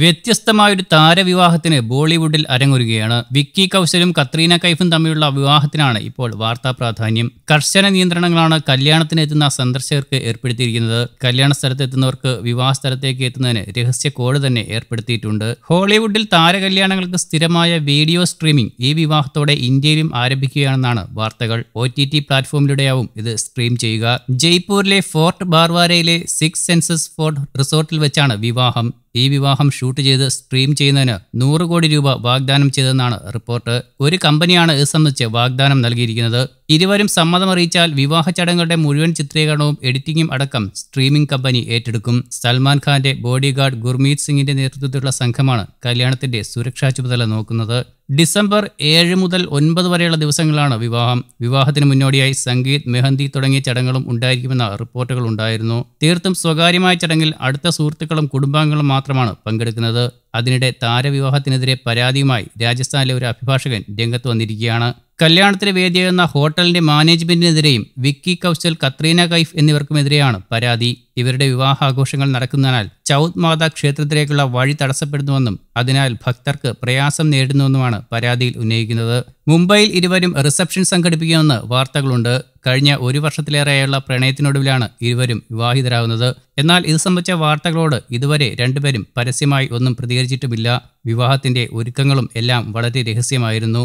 വ്യത്യസ്തമായൊരു താരവിവാഹത്തിന് ബോളിവുഡിൽ അരങ്ങൊരുകയാണ് വിക്കി കൗശലും കത്രീന കൈഫും തമ്മിലുള്ള വിവാഹത്തിനാണ് ഇപ്പോൾ വാർത്താ പ്രാധാന്യം കർശന നിയന്ത്രണങ്ങളാണ് കല്യാണത്തിനെത്തുന്ന സന്ദർശകർക്ക് ഏർപ്പെടുത്തിയിരിക്കുന്നത് കല്യാണ സ്ഥലത്തെത്തുന്നവർക്ക് വിവാഹ സ്ഥലത്തേക്ക് എത്തുന്നതിന് രഹസ്യ കോഡ് തന്നെ ഏർപ്പെടുത്തിയിട്ടുണ്ട് ഹോളിവുഡിൽ താരകല്യാണങ്ങൾക്ക് സ്ഥിരമായ വീഡിയോ സ്ട്രീമിംഗ് ഈ വിവാഹത്തോടെ ഇന്ത്യയിലും ആരംഭിക്കുകയാണെന്നാണ് വാർത്തകൾ ഒ ടി ടി പ്ലാറ്റ്ഫോമിലൂടെയാവും ഇത് സ്ട്രീം ചെയ്യുക ജയ്പൂരിലെ ഫോർട്ട് ബാർവാരയിലെ സിക്സ് സെൻസസ് ഫോർട്ട് റിസോർട്ടിൽ വെച്ചാണ് വിവാഹം ഈ വിവാഹം ഷൂട്ട് ചെയ്ത് സ്ട്രീം ചെയ്യുന്നതിന് നൂറ് കോടി രൂപ വാഗ്ദാനം ചെയ്തെന്നാണ് റിപ്പോർട്ട് ഒരു കമ്പനിയാണ് ഇത് സംബന്ധിച്ച് വാഗ്ദാനം നൽകിയിരിക്കുന്നത് ഇരുവരും സമ്മതമറിയിച്ചാൽ വിവാഹ ചടങ്ങുകളുടെ മുഴുവൻ ചിത്രീകരണവും എഡിറ്റിംഗും അടക്കം സ്ട്രീമിംഗ് കമ്പനി ഏറ്റെടുക്കും സൽമാൻ ഖാന്റെ ബോഡി ഗാർഡ് ഗുർമീത് സിംഗിന്റെ നേതൃത്വത്തിലുള്ള സംഘമാണ് കല്യാണത്തിന്റെ സുരക്ഷാ ചുമതല നോക്കുന്നത് ഡിസംബർ ഏഴ് മുതൽ ഒൻപത് വരെയുള്ള ദിവസങ്ങളാണ് വിവാഹം വിവാഹത്തിന് മുന്നോടിയായി സംഗീത് മെഹന്തി തുടങ്ങിയ ചടങ്ങുകളും ഉണ്ടായിരിക്കുമെന്ന റിപ്പോർട്ടുകൾ ഉണ്ടായിരുന്നു തീർത്തും സ്വകാര്യമായ ചടങ്ങിൽ അടുത്ത സുഹൃത്തുക്കളും കുടുംബാംഗങ്ങളും മാത്രമാണ് പങ്കെടുക്കുന്നത് അതിനിടെ താരവിവാഹത്തിനെതിരെ പരാതിയുമായി രാജസ്ഥാനിലെ ഒരു അഭിഭാഷകൻ രംഗത്ത് വന്നിരിക്കുകയാണ് കല്യാണത്തിന് വേദിയായിരുന്ന ഹോട്ടലിന്റെ മാനേജ്മെന്റിനെതിരെയും വിക്കി കൗശൽ കത്രീന കൈഫ് എന്നിവർക്കുമെതിരെയാണ് പരാതി ഇവരുടെ വിവാഹാഘോഷങ്ങൾ നടക്കുന്നതിനാൽ ചൌത് മാതാ ക്ഷേത്രത്തിലേക്കുള്ള വഴി തടസ്സപ്പെടുന്നുവെന്നും അതിനാൽ ഭക്തർക്ക് പ്രയാസം നേരിടുന്നുവെന്നുമാണ് പരാതിയിൽ ഉന്നയിക്കുന്നത് മുംബൈയിൽ ഇരുവരും റിസപ്ഷൻ സംഘടിപ്പിക്കുമെന്ന് വാർത്തകളുണ്ട് കഴിഞ്ഞ ഒരു വർഷത്തിലേറെയുള്ള പ്രണയത്തിനൊടുവിലാണ് ഇരുവരും വിവാഹിതരാകുന്നത് എന്നാൽ ഇത് സംബന്ധിച്ച വാർത്തകളോട് ഇതുവരെ രണ്ടുപേരും പരസ്യമായി ഒന്നും പ്രതികരിച്ചിട്ടുമില്ല വിവാഹത്തിന്റെ ഒരുക്കങ്ങളും എല്ലാം വളരെ രഹസ്യമായിരുന്നു